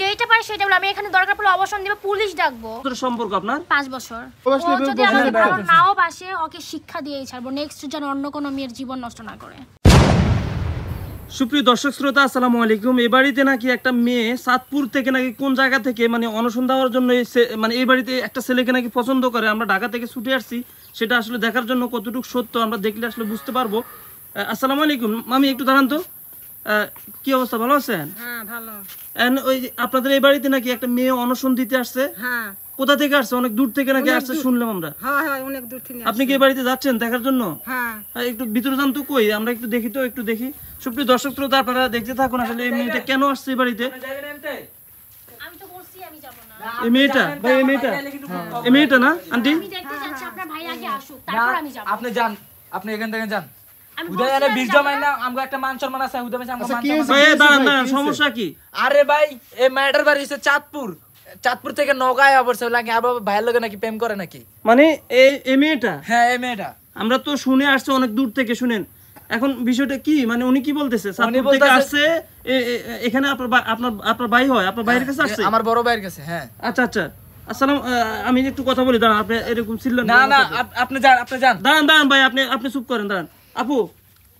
যেটা পারে সেটা বলে আমি এখানে দরকার পড়লে অবসর দিব পুলিশ ডাকবো তোর সম্পর্ক আপনার পাঁচ বছর যদি আমাকে ভালো নাও বাসে ওকে শিক্ষা দিয়েই ছাড়বো নেক্সট যেন অন্য কোনো মেয়ের জীবন নষ্ট না করে সুপ্রিয় দর্শক শ্রোতা আসসালামু আলাইকুম এ বাড়িতে নাকি একটা মেয়ে সাতপুর থেকে নাকি কোন জায়গা থেকে মানে অনশন দেওয়ার জন্য মানে এই বাড়িতে একটা ছেলেকে নাকি পছন্দ করে আমরা ঢাকা থেকে ছুটে আসছি সেটা আসলে দেখার জন্য কতটুকু সত্য আমরা দেখলে আসলে বুঝতে পারবো আসসালামু আলাইকুম আমি একটু দাঁড়ান তো কি অবস্থা ভালো আছেন হ্যাঁ, আপনাদের এই বাড়িতে নাকি একটা মেয়ে অনশন দিতে আসছে হ্যাঁ। কোথা থেকে আসছে অনেক দূর থেকে নাকি আসছে শুনলাম আমরা আপনি কি বাড়িতে যাচ্ছেন দেখার জন্য হ্যাঁ। একটু ভিতরে যান তো কই আমরা একটু দেখি তো একটু দেখি সুপ্রিয় দর্শক তো আপনারা দেখতে থাকুন আসলে এই মেয়েটা কেন আসছে এই বাড়িতে এই মেয়েটা ভাই মেয়েটা না আন্টি আপনি যান আপনি এখান থেকে যান জমাই না আমগো একটা মান আছে আচ্ছা, মান সমস্যা কি আরে ভাই ম্যাটার বাড়ি চাঁদপুর চাঁদপুর থেকে নগায় অবশ্য লাগে আবার নাকি প্রেম করে নাকি মানে এই এই মেয়েটা হ্যাঁ এই মেয়েটা আমরা তো শুনে আসছে অনেক দূর থেকে শুনেন এখন বিষয়টা কি মানে উনি কি বলতেছে চাঁদপুর থেকে আসছে এখানে আপনার আপনার আপনার ভাই হয় আপনার ভাইয়ের কাছে হ্যাঁ, আসছে আমার বড় ভাইয়ের কাছে হ্যাঁ আচ্ছা আচ্ছা আসসালাম আমি একটু কথা বলি দাঁড়ান আপনি এরকম ছিল না না আপনি যান আপনি যান দাঁড়ান দাঁড়ান ভাই আপনি আপনি চুপ করেন দাঁড়ান আপু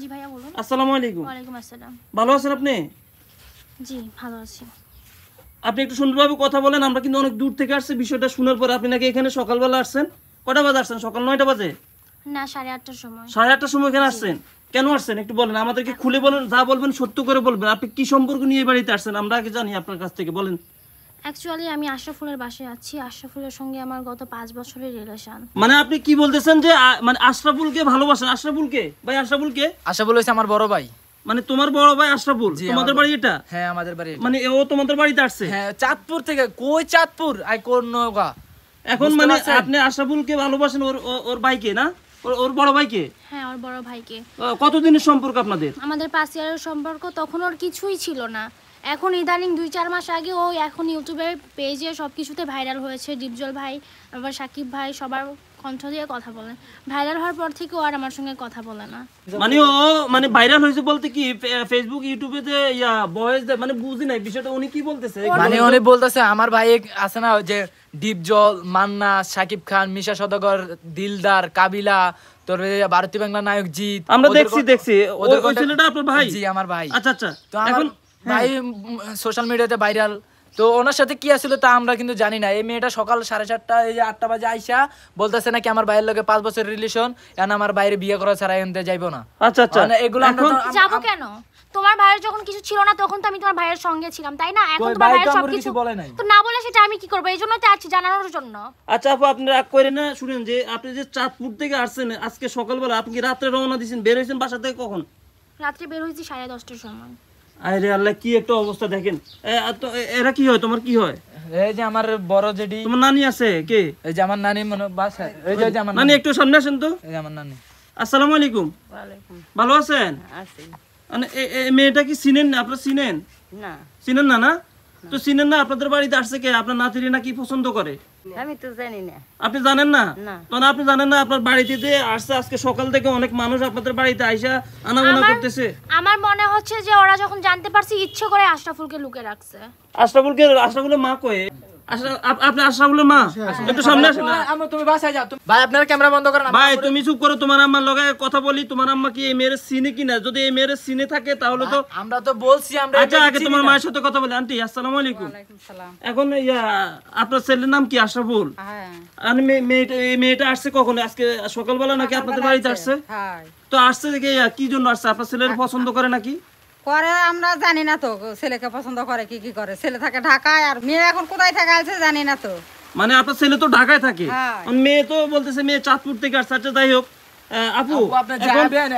জি ভাইয়া বলুন আসসালামু আলাইকুম আসসালাম ভালো আছেন আপনি জি ভালো আছি আপনি একটু সুন্দরভাবে কথা বলেন আমরা কিন্তু অনেক দূর থেকে আসছি বিষয়টা শোনার পর আপনি নাকি এখানে সকালবেলা আসছেন কটা বাজে আসছেন সকাল নয়টা বাজে না সাড়ে আটটার সময় সাড়ে আটটার সময় এখানে আসছেন কেন আসছেন একটু বলেন আমাদেরকে আচ্ছা। খুলে বলেন যা বলবেন সত্য করে বলবেন আপনি কি সম্পর্ক নিয়ে বাড়িতে আসছেন আমরা আগে জানি আপনার কাছ থেকে বলেন অ্যাকচুয়ালি আমি আশরাফুলের বাসায় আছি আশরাফুলের সঙ্গে আমার গত পাঁচ বছরের রিলেশন মানে আপনি কি বলতেছেন যে মানে আশরাফুলকে ভালোবাসেন আশরাফুলকে ভাই আশরাফুলকে আশরাফুল হয়েছে আমার বড় ভাই মানে তোমার বড় ভাই আশরাফুল তোমাদের বাড়ি এটা হ্যাঁ আমাদের বাড়ি মানে ও তোমাদের বাড়িতে আসছে হ্যাঁ চাঁদপুর থেকে কই চাঁদপুর আই কোন নওগা এখন মানে আপনি আশরাফুলকে ভালোবাসেন ওর ওর ভাইকে না ওর- বড় ভাইকে হ্যাঁ ওর বড় ভাইকে কতদিনের সম্পর্ক আপনাদের আমাদের পাঁচ ইয়ারের সম্পর্ক তখন ওর কিছুই ছিল না এখন ইদানিং দুই চার মাস আগে ও এখন ইউটিউবের পেজে সব কিছুতে ভাইরাল হয়েছে ডিপজল ভাই আবার সাকিব ভাই সবার কণ্ঠ দিয়ে কথা বলে ভাইরাল হওয়ার পর থেকে ও আর আমার সঙ্গে কথা বলে না মানে ও মানে ভাইরাল হয়েছে বলতে কি ফেসবুক ইউটিউবে যে ইয়া বয়েজ মানে বুঝি নাই বিষয়টা উনি কি বলতেছে মানে উনি বলতেছে আমার ভাই আছে না যে ডিপজল মান্না সাকিব খান মিশা সদাগর দিলদার কাবিলা তোর বাংলা নায়ক জিৎ আমরা দেখছি দেখছি আমার ভাই আচ্ছা আচ্ছা তো এখন হ্যাঁ। ভাই সোশ্যাল মিডিয়াতে ভাইরাল তো ওনার সাথে কি আসলে তা আমরা কিন্তু জানি না এই মেয়েটা সকাল সাড়ে চারটা এই যে আটটা বাজে আইসা বলতেছে নাকি আমার ভাইয়ের লোকে পাঁচ বছর রিলেশন এখন আমার বাইরে বিয়ে করা ছাড়া এখান থেকে যাইবো না আচ্ছা আচ্ছা মানে এগুলো যাবো কেন তোমার ভাইয়ের যখন কিছু ছিল না তখন তো আমি তোমার ভাইয়ের সঙ্গে ছিলাম তাই না এখন তোমার ভাইয়ের সব কিছু বলে নাই তো না বলে সেটা আমি কি করব এইজন্য তো আছি জানার জন্য আচ্ছা আপু আপনি রাগ করেন না শুনেন যে আপনি যে চাঁদপুর থেকে আসছেন আজকে সকালবেলা আপনি কি রাতে রওনা দিছেন বের হইছেন বাসা থেকে কখন রাত্রে বের হইছি 10:30 দশটার সময় আরে আল্লাহ কি একটা অবস্থা দেখেন এরা কি হয় তোমার কি হয় এই যে আমার বড় তোমার নানি আছে কে এই যে আমার নানি মনে এই যে আমার নানি একটু সামনে আসেন তো এই আমার নানি আসসালামু আলাইকুম ওয়ালাইকুম ভালো আছেন আছি মানে এই মেয়েটা কি চিনেন না আপনারা চিনেন না চিনেন না না তো চিনেন না আপনাদের বাড়িতে আসছে কে আপনার নাতিরি নাকি পছন্দ করে আপনি জানেন না তখন আপনি জানেন না আপনার বাড়িতে যে আসছে আজকে সকাল থেকে অনেক মানুষ আপনাদের বাড়িতে আইসা আনাগোনা করতেছে আমার মনে হচ্ছে যে ওরা যখন জানতে পারছে ইচ্ছে করে আশরাফুলকে লুকে রাখছে আশরাফুলকে আশরাফুলের মা কয়ে আপনার কথা বলি তোমার মেয়ের থাকে তাহলে আচ্ছা, আগে তোমার মায়ের সাথে কথা আন্টি আসসালামু আলাইকুম এখন আপনার ছেলের নাম কি আশরাফুল হ্যাঁ। মেয়েটা এই মেয়েটা আসছে কখন আজকে সকালবেলা নাকি আপনাদের বাড়িতে আসছে তো আসছে কি জন্য আসছে আপনার ছেলের পছন্দ করে নাকি করে আমরা জানি না তো ছেলেকে পছন্দ করে কি কি করে ছেলে থাকে ঢাকায় আর মেয়ে এখন কোথায় থাকে আছে জানি না তো মানে আপনার ছেলে তো ঢাকায় থাকে হ্যাঁ। মেয়ে তো বলতেছে মেয়ে চাঁদপুর থেকে আর আচ্ছা, যাই হোক আপু আপনি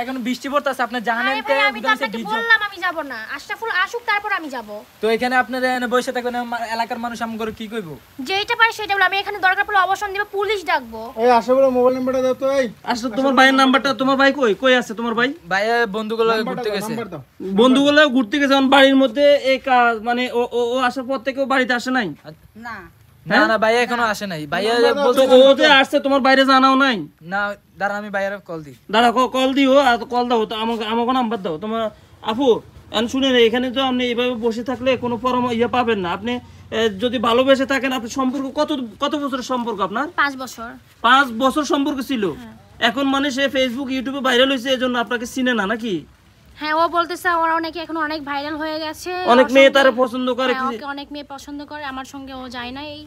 এখন বৃষ্টি আপনি জানেন তো আমি তো আপনাকে বললাম আমি যাব না আশরাফুল আসুক তারপর আমি যাব তো এখানে আপনারা বসে থাকবেন এলাকার মানুষ আম করে কি পারে সেটা বল আমি এখানে দরকার পড়লে অবসর দিব পুলিশ ডাকবো এই আশরাফুলের মোবাইল নাম্বারটা দাও তো এই আশরাফ তোমার ভাইয়ের নাম্বারটা তোমার ভাই কই কই আছে তোমার ভাই ভাই বন্ধুগুলো ঘুরতে গেছে বন্ধুগুলো ঘুরতে গেছে বাড়ির মধ্যে এই কাজ মানে ও ও আসার পর থেকে বাড়িতে আসে নাই না না হ্যাঁ? না ভাইয়া এখনো আসে নাই ভাইয়া ও যে আসছে তোমার বাইরে জানাও নাই না দাঁড়া আমি কল দিই দাঁড়া কল দিও আর কল দাও তো আমাকে আমাকে নাম্বার দাও তোমার আপু এখানে তো আপনি এইভাবে বসে থাকলে কোনো পরম ইয়ে পাবেন না আপনি যদি ভালোবেসে থাকেন আপনি সম্পর্ক কত কত বছরের সম্পর্ক আপনার পাঁচ বছর পাঁচ বছর সম্পর্ক ছিল হ্যাঁ। এখন মানে সে ফেসবুক ইউটিউবে ভাইরাল হয়েছে জন্য আপনাকে চিনে না নাকি হ্যাঁ ও বলতেছে ওরা অনেকে এখন অনেক ভাইরাল হয়ে গেছে অনেক মেয়ে তারা পছন্দ করে হ্যাঁ, অনেক মেয়ে পছন্দ করে আমার সঙ্গে ও যায় না এই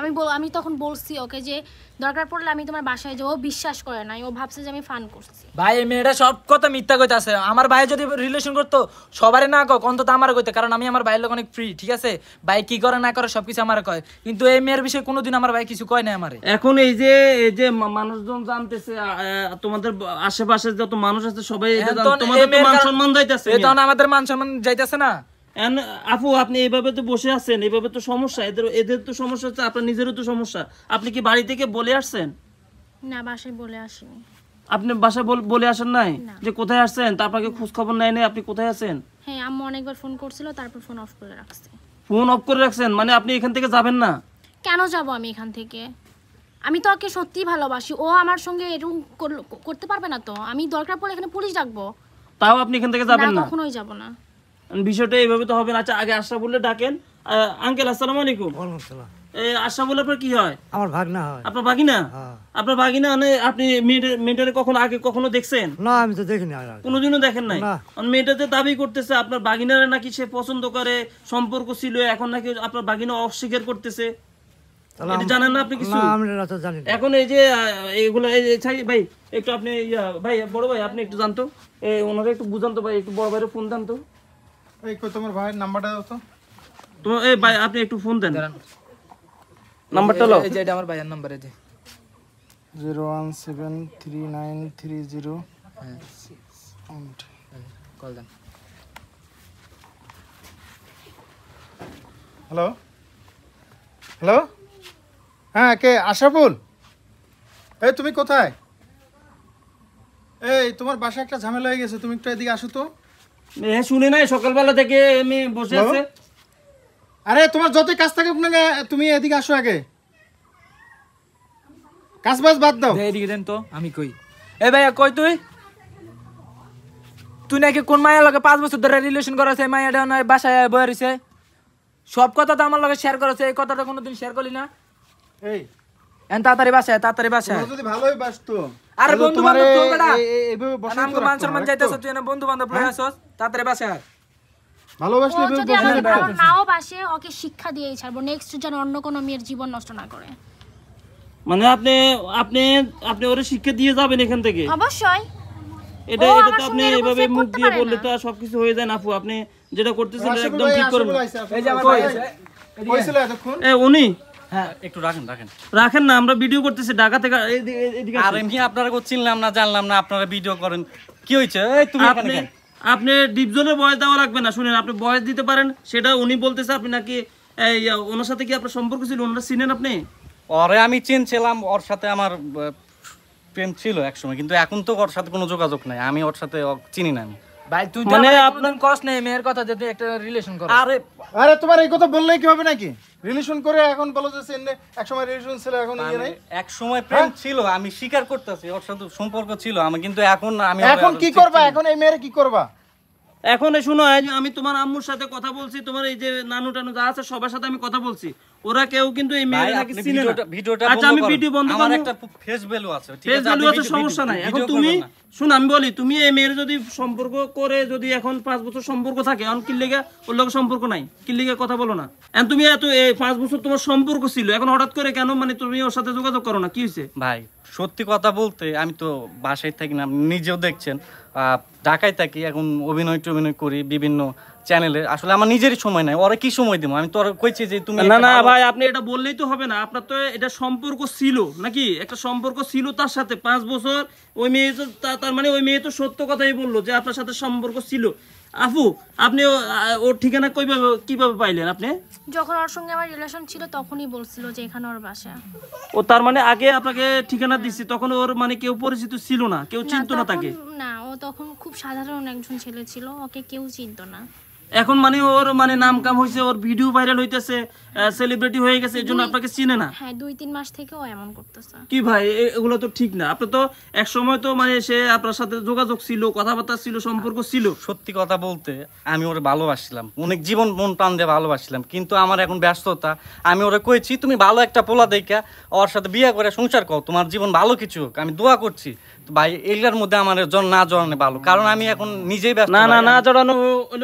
আমি বল আমি তখন বলছি ওকে যে দরকার পড়লে আমি তোমার বাসায় যাবো বিশ্বাস করে নাই ও ভাবছে যে আমি ফান করছি ভাই এই মেয়েটা সব কথা মিথ্যা কইতে আছে আমার ভাই যদি রিলেশন করতো সবারই না কো অন্তত আমার কইতে কারণ আমি আমার ভাইয়ের লোক অনেক ফ্রি ঠিক আছে ভাই কি করে না করে সবকিছু আমার কয় কিন্তু এই মেয়ের বিষয়ে কোনোদিন আমার ভাই কিছু কয় না আমারে এখন এই যে এই যে মানুষজন জানতেছে তোমাদের আশেপাশে যত মানুষ আছে সবাই এটা তোমাদের তো মান সম্মান যাইতেছে এখন আমাদের মান সম্মান যাইতেছে না Uh, আপু আপনি এইভাবে তো বসে আছেন এইভাবে তো সমস্যা এদের এদের তো সমস্যা হচ্ছে আপনার নিজেরও তো সমস্যা আপনি কি বাড়ি থেকে বলে আসছেন না বাসায় বলে আসিনি আপনি বাসায় বলে আসেন নাই যে কোথায় আসছেন তা আপনাকে খোঁজ খবর নাই নাই আপনি কোথায় আছেন হ্যাঁ আম্মু অনেকবার ফোন করছিল তারপর ফোন অফ করে রাখছে ফোন অফ করে রাখছেন মানে আপনি এখান থেকে যাবেন না কেন যাব আমি এখান থেকে আমি তো ওকে সত্যি ভালোবাসি ও আমার সঙ্গে এরকম করতে পারবে না তো আমি দরকার পড়লে এখানে পুলিশ ডাকবো তাও আপনি এখান থেকে যাবেন না কখনোই যাব না বিষয়টা এইভাবে তো হবে না আচ্ছা আগে আশা বললে ডাকেন আঙ্কেল আসসালাম আলাইকুম আশা বলে আপনার কি হয় আমার ভাগনা হয় আপনার ভাগিনা হ্যাঁ। আপনার ভাগিনা মানে আপনি মেয়েটারে কখনো আগে কখনো দেখছেন না আমি তো দেখিনি কোনোদিনও দেখেন নাই মেয়েটাতে দাবি করতেছে আপনার ভাগিনারা নাকি সে পছন্দ করে সম্পর্ক ছিল এখন নাকি আপনার ভাগিনা অস্বীকার করতেছে জানেন না আপনি কিছু এখন এই যে এগুলো বড় ভাই আপনি একটু জানতো ভাই একটু বড় ভাইয়ের ফোন জানতো হ্যালো হ্যালো হ্যাঁ কে আশাফুল এই তুমি কোথায় এই তোমার বাসা একটা ঝামেলা হয়ে গেছে তুমি একটু এদিকে আসো তো হ্যাঁ শুনি নাই সকালবেলা থেকে আমি বসে আছে আরে তোমার যত কাজ থাকে আপনাকে তুমি এদিকে আসো আগে কাজ বাজ বাদ দাও এদিকে দেন তো আমি কই এ ভাইয়া কই তুই তুই নাকি কোন মায়ের লগে পাঁচ বছর ধরে রিলেশন করেছে মায়াটা নয় বাসায় বয়ে রয়েছে সব কথা তো আমার লগে শেয়ার করেছে এই কথাটা কোনোদিন শেয়ার করলি না এই তাড়াতাড়ি তাড়াতাড়ি যদি ভালোই বাসতো বন্ধু বান্ধব তো বেটা বসে মান যাইতাছ তুই না বন্ধু বান্ধব আসছ তাড়াতাড়ি ভালোবাসলে নাও বাসে ওকে শিক্ষা দিয়েই ছাড়বো নেক্সট যেন অন্য কোনো মেয়ের জীবন নষ্ট না করে মানে আপনি আপনি আপনি ওরে শিক্ষা দিয়ে যাবেন এখান থেকে অবশ্যই এটা এটা তো আপনি এভাবে মুখ দিয়ে বললে তো সবকিছু হয়ে যায় না আপু আপনি যেটা করতেছেন একদম ঠিক করুন এই যে আমার কইছিল এতক্ষণ এ উনি হ্যাঁ, রাখেন না আমরা ভিডিও করতেছি ঢাকা থেকে আপনারা চিনলাম না জানলাম না আপনারা ভিডিও করেন কি হয়েছে আপনি ডিপজনের বয়স দেওয়া লাগবে না শুনেন আপনি বয়স দিতে পারেন সেটা উনি বলতেছে আপনি নাকি ওনার সাথে কি আপনার সম্পর্ক ছিল ওনারা চিনেন আপনি ওরে আমি চিনছিলাম ওর সাথে আমার প্রেম ছিল একসময় কিন্তু এখন তো ওর সাথে কোনো যোগাযোগ নাই আমি ওর সাথে চিনি না আমি ভাই তুই মানে আপনার কষ্ট নেই মেয়ের কথা যে তুই একটা রিলেশন কর আরে আরে তোমার এই কথা বললেই কি হবে নাকি রিলেশন করে এখন বলো যে সেন্ডে এক সময় রিলেশন ছিল এখন ইয়ে নাই এক সময় প্রেম হ্যাঁ? ছিল আমি স্বীকার করতেছি ওর সাথে সম্পর্ক ছিল আমি কিন্তু এখন আমি এখন কি করবা এখন এই মেয়ের কি করবা এখন শুনো আমি তোমার আম্মুর সাথে কথা বলছি তোমার এই যে নানু টানু যা আছে সবার সাথে আমি কথা বলছি ওরা কেউ কিন্তু এই মেয়েটাকে চিনে না ভিডিওটা আচ্ছা আমি ভিডিও বন্ধ করব আমার একটা ফেস ভ্যালু আছে ঠিক আছে ফেস ভ্যালু আছে সমস্যা নাই এখন তুমি শুন আমি বলি তুমি এই মেয়ের যদি সম্পর্ক করে যদি এখন 5 বছর সম্পর্ক থাকে এখন কি লাগে ওর লগে সম্পর্ক নাই কি লাগে কথা বলো না এখন তুমি এত এই 5 বছর তোমার সম্পর্ক ছিল এখন হঠাৎ করে কেন মানে তুমি ওর সাথে যোগাযোগ করো না কি হইছে ভাই সত্যি কথা বলতে আমি তো বাসায় থাকি না নিজেও দেখছেন ঢাকায় থাকি এখন অভিনয় টভিনয় করি বিভিন্ন চ্যানেলে আসলে আমার নিজেরই সময় নাই ওরা কি সময় দিব আমি তো কইছি যে তুমি না না ভাই আপনি এটা বললেই তো হবে না আপনার তো এটা সম্পর্ক ছিল নাকি একটা সম্পর্ক ছিল তার সাথে পাঁচ বছর ওই মেয়ে তো তার মানে ওই মেয়ে তো সত্য কথাই বললো যে আপনার সাথে সম্পর্ক ছিল আপু আপনি ওর ঠিকানা কইভাবে কিভাবে পাইলেন আপনি যখন ওর সঙ্গে আমার রিলেশন ছিল তখনই বলছিল যে এখানে ওর বাসা ও তার মানে আগে আপনাকে ঠিকানা দিছি তখন ওর মানে কেউ পরিচিত ছিল না কেউ চিনতো না তাকে না ও তখন খুব সাধারণ একজন ছেলে ছিল ওকে কেউ চিনতো না এখন মানে ওর মানে নাম কাম হয়েছে ওর ভিডিও ভাইরাল হইতেছে সেলিব্রিটি হয়ে গেছে এজন্য আপনাকে চিনে না হ্যাঁ দুই তিন মাস থেকে ও এমন করতেছে কি ভাই এগুলো তো ঠিক না আপনি তো এক সময় তো মানে সে আপনার সাথে যোগাযোগ ছিল কথাবার্তা ছিল সম্পর্ক ছিল সত্যি কথা বলতে আমি ওরে ভালোবাসছিলাম অনেক জীবন মন প্রাণ দিয়ে ভালোবাসছিলাম কিন্তু আমার এখন ব্যস্ততা আমি ওরে কইছি তুমি ভালো একটা পোলা দেখা ওর সাথে বিয়ে করে সংসার কর তোমার জীবন ভালো কিছু হোক আমি দোয়া করছি ভাই এগুলোর মধ্যে আমার না জড়ানো ভালো কারণ আমি এখন নিজেই ব্যস্ত না না না জড়ানো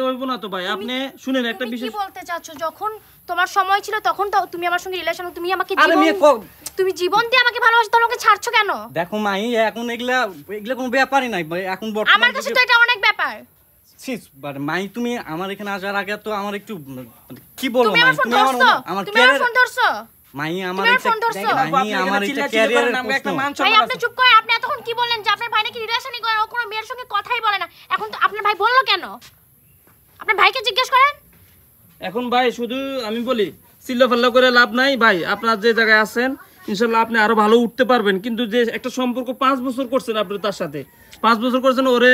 হইব না তো ভাই আপনি শুনেন একটা বিষয় বলতে যখন তোমার সময় ছিল তখন তো তুমি আমার সঙ্গে রিলেশন তুমি আমাকে তুমি জীবন দিয়ে আমাকে ভালোবাসো তোমাকে ছাড়ছো কেন দেখো মাই এখন এগুলা এগুলা কোনো ব্যাপারই নাই এখন বর্তমানে আমার কাছে তো এটা অনেক ব্যাপার মাই তুমি আমার এখানে আসার আগে তো আমার একটু কি বলবো তুমি আমার আমার ফোন ধরছো আপনি আরো ভালো উঠতে পারবেন কিন্তু যে একটা সম্পর্ক পাঁচ বছর করছেন আপনি তার সাথে পাঁচ বছর করছেন ওরে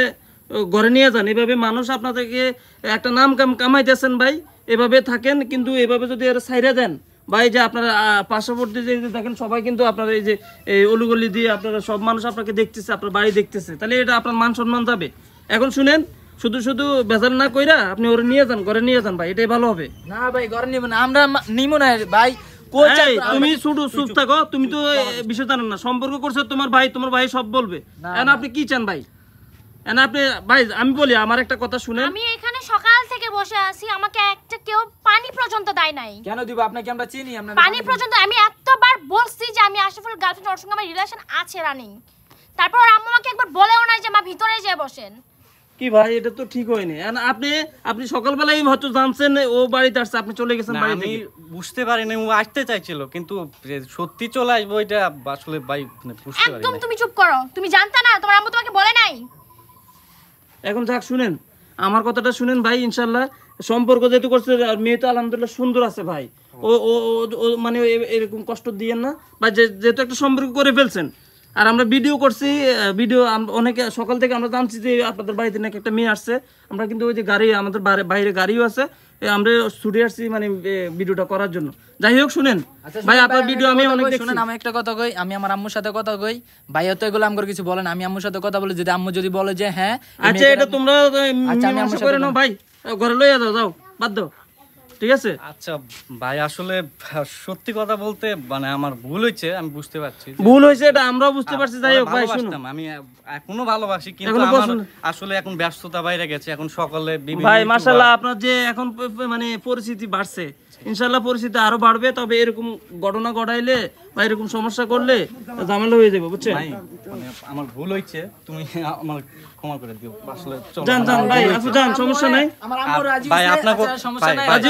ঘরে নিয়ে যান এভাবে মানুষ আপনাদেরকে একটা নাম কামাইতেছেন ভাই এভাবে থাকেন কিন্তু এভাবে যদি সাইরে দেন বা এই যে আপনারা পার্শ্ববর্তী যে দেখেন সবাই কিন্তু আপনার এই যে এই অলুগলি দিয়ে আপনারা সব মানুষ আপনাকে দেখতেছে আপনার বাড়ি দেখতেছে তাহলে এটা আপনার মান সম্মান যাবে এখন শুনেন শুধু শুধু বেজাল না কইরা আপনি ওরে নিয়ে যান ঘরে নিয়ে যান ভাই এটাই ভালো হবে না ভাই ঘরে নিব না আমরা নিব না ভাই তুমি শুধু চুপ থাকো তুমি তো বিষয় জানেন না সম্পর্ক করছো তোমার ভাই তোমার ভাই সব বলবে এখন আপনি কি চান ভাই এখন আপনি ভাই আমি বলি আমার একটা কথা শুনেন বসে আছি আমাকে একটা কেউ পানি পর্যন্ত দেয় নাই কেন দিব আপনাকে আমরা চিনি আপনারা পানি পর্যন্ত আমি এতবার বলছি যে আমি আশরাফুল গার্লফ্রেন্ড ওর সঙ্গে আমার রিলেশন আছে রানিং তারপর আম্মু আমাকে একবার বলেও নাই যে মা ভিতরে যেয়ে বসেন কি ভাই এটা তো ঠিক হয়নি আর আপনি আপনি সকালবেলাই হয়তো জানছেন ও বাড়িতে আসছে আপনি চলে গেছেন বাড়ি আমি বুঝতে পারিনি ও আসতে চাইছিল কিন্তু সত্যি চলে আসবো এটা আসলে ভাই মানে বুঝতে পারিনি একদম তুমি চুপ করো তুমি জানতা না তোমার আম্মু তোমাকে বলে নাই এখন যাক শুনেন আমার কথাটা শুনেন ভাই ইনশাল্লাহ সম্পর্ক যেহেতু করছে আর মেয়ে তো আলহামদুলিল্লাহ সুন্দর আছে ভাই ও ও মানে এরকম কষ্ট দিয়েন না বা যেহেতু একটা সম্পর্ক করে ফেলছেন আর আমরা ভিডিও করছি ভিডিও অনেকে সকাল থেকে আমরা জানছি যে আপনাদের বাড়িতে নাকি একটা মেয়ে আসছে আমরা কিন্তু ওই যে গাড়ি আমাদের বাইরে গাড়িও আছে আমরা মানে, করার জন্য শুনেন আচ্ছা, ভাই আপনার ভিডিও আমি একটা কথা কই আমি আমার আম্মুর সাথে কথা কই ভাই এগুলো কিছু বলেন আমি আম্মুর সাথে কথা আম্মু যদি বলে যে হ্যাঁ আচ্ছা তোমরা আচ্ছা ঘরে লইয়া যাও যাও বাদ দাও ঠিক আছে আচ্ছা ভাই আসলে সত্যি কথা বলতে মানে আমার ভুল হয়েছে আমি বুঝতে পারছি ভুল হয়েছে এটা আমরা বুঝতে পারছি যাই হোক মানে ভাই শুনুন আমি এখনো ভালোবাসি কিন্তু আমার আসলে এখন ব্যস্ততা বাইরে গেছে এখন সকালে ভাই মাশাআল্লাহ আপনার যে এখন মানে পরিস্থিতি বাড়ছে ইনশাআল্লাহ পরিস্থিতি আরো বাড়বে তবে এরকম ঘটনা ঘটাইলে বা এরকম সমস্যা করলে ঝামেলা হয়ে যাবে বুঝছেন ভাই মানে আমার ভুল হয়েছে তুমি আমার ক্ষমা করে দিও আসলে যান যান ভাই আপনি যান সমস্যা নাই আমার আম্মু রাজি ভাই আপনার আচ্ছা, সমস্যা নাই রাজি